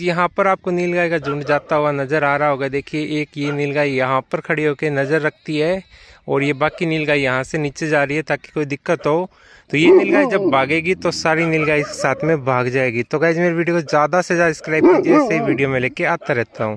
यहाँ पर आपको नीलगाय का झुंड जाता हुआ नजर आ रहा होगा देखिए एक ये नीलगाय यहाँ पर खड़ी होकर नजर रखती है और ये बाकी नीलगाय यहाँ से नीचे जा रही है ताकि कोई दिक्कत हो तो ये नीलगाय जब भागेगी तो सारी नीलगाय साथ में भाग जाएगी तो गाइज मेरे वीडियो को ज़्यादा से ज़्यादा सब्सक्राइब कीजिए इसे वीडियो में लेके आता रहता हूँ